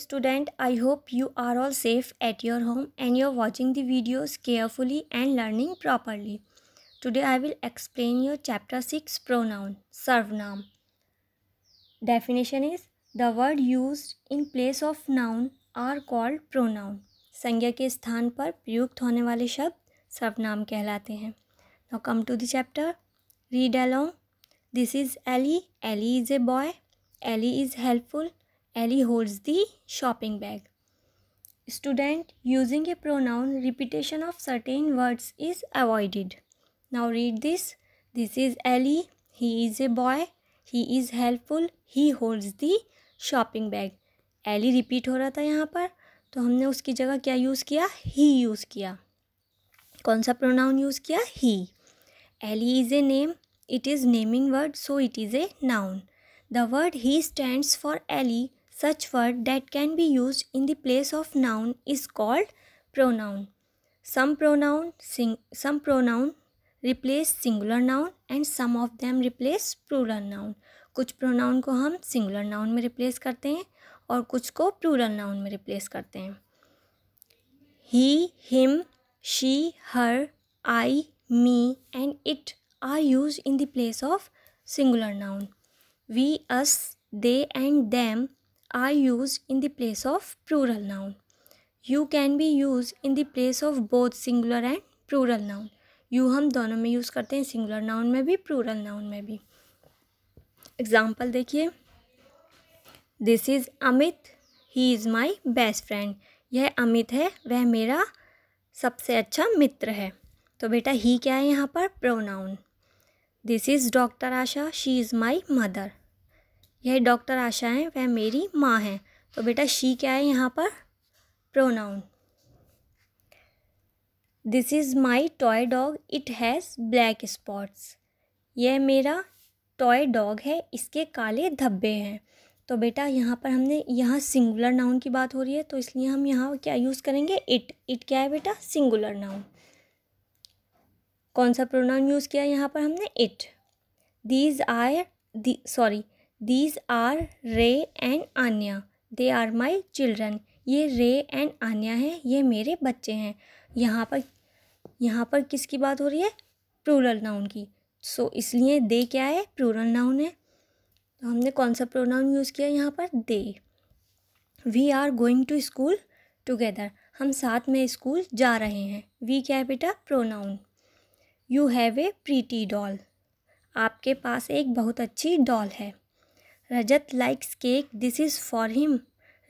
Student I hope you are all safe at your home and you are watching the videos carefully and learning properly today I will explain your chapter six pronoun सर्वनाम definition is the word use in place of noun are called pronoun संज्ञा के स्थान पर प्रयुक्त होने वाले शब्द सर्वनाम कहलाते हैं now come to the chapter read along this is Ellie Ellie is a boy Ellie is helpful Ellie holds the shopping bag. Student using a pronoun repetition of certain words is avoided. Now read this. This is Ellie. He is a boy. He is helpful. He holds the shopping bag. Ellie repeat हो रहा था यहाँ पर तो हमने उसकी जगह क्या use किया He use किया कौन सा pronoun use किया He. Ellie is a name. It is naming word, so it is a noun. The word he stands for Ellie. Such word that can be used in the place of noun is called pronoun. Some pronoun, sing, some pronoun replace singular noun and some of them replace plural noun कुछ pronoun को हम singular noun में replace करते हैं और कुछ को plural noun में रिप्लेस करते हैं he him she her I me and it are use in the place of singular noun we us they and them are used in the place of plural noun. You can be used in the place of both singular and plural noun. You हम दोनों में use करते हैं singular noun में भी plural noun में भी example देखिए this is Amit he is my best friend यह अमित है वह मेरा सबसे अच्छा मित्र है तो बेटा ही क्या है यहाँ पर pronoun this is doctor Asha she is my mother यह डॉक्टर आशा हैं वह मेरी माँ हैं तो बेटा शी क्या है यहाँ पर pronoun this is my toy dog it has black spots यह मेरा टॉय डॉग है इसके काले धब्बे हैं तो बेटा यहाँ पर हमने यहाँ सिंगुलर नाउन की बात हो रही है तो इसलिए हम यहाँ क्या यूज़ करेंगे इट इट क्या है बेटा सिंगुलर नाउन कौन सा प्रोनाउन यूज़ किया यहाँ पर हमने it these are the sorry these are Ray and Anya they are my children ये रे एंड आन्या हैं ये मेरे बच्चे हैं यहाँ पर यहाँ पर किसकी बात हो रही है प्रूरल नाउन की सो so, इसलिए दे क्या है प्रूरल नाउन है तो हमने कौन सा प्रोनाउन यूज़ किया यहाँ पर they we are going to school together हम साथ में स्कूल जा रहे हैं वी क्या है बेटा pronoun you have a pretty doll आपके पास एक बहुत अच्छी डॉल है Rajat likes cake this is for him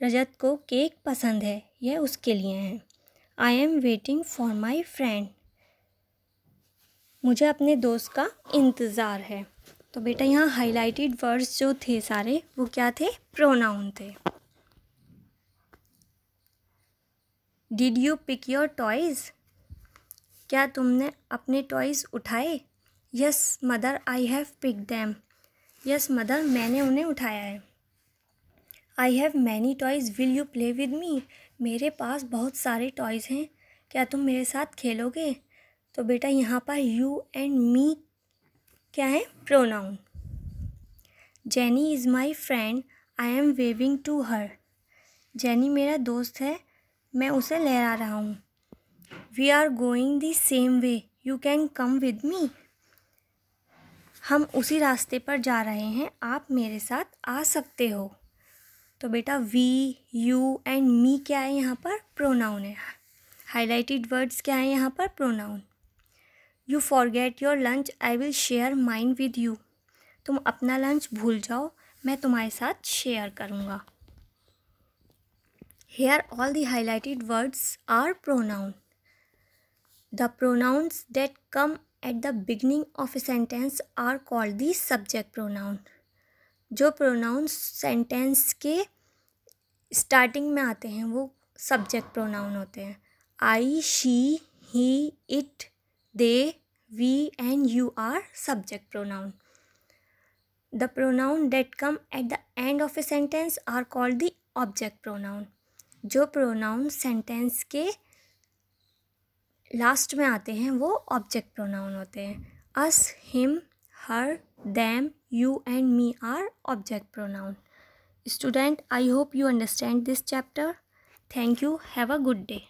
Rajat को केक पसंद है यह उसके लिए है I am waiting for my friend मुझे अपने दोस्त का इंतज़ार है तो बेटा यहाँ हाईलाइटेड वर्ड्स जो थे सारे वो क्या थे प्रोनाउन थे did you pick your toys क्या तुमने अपने टॉयज़ उठाए yes mother I have pick them yes mother मैंने उन्हें उठाया है I have many toys will you play with me मेरे पास बहुत सारे टॉयज़ हैं क्या तुम मेरे साथ खेलोगे तो बेटा यहाँ पर यू एंड मी क्या है pronoun Jenny is my friend I am waving to her Jenny मेरा दोस्त है मैं उसे लहरा रहा हूँ we are going the same way you can come with me हम उसी रास्ते पर जा रहे हैं आप मेरे साथ आ सकते हो तो बेटा वी यू एंड मी क्या है यहाँ पर प्रोनाउन है हाईलाइटेड वर्ड्स क्या है यहाँ पर pronoun you forget your lunch I will share mind with you तुम अपना लंच भूल जाओ मैं तुम्हारे साथ शेयर करूँगा here all the highlighted words are pronoun the pronouns that come at the beginning of a sentence are called the subject pronoun जो pronoun sentence के स्टार्टिंग में आते हैं वो सब्जेक्ट प्रोनाउन होते हैं I she he it they we and you are subject pronoun the pronoun that come at the end of a sentence are called the object pronoun जो pronoun sentence के last में आते हैं वो object pronoun होते हैं us him her them you and me are object pronoun student I hope you understand this chapter thank you have a good day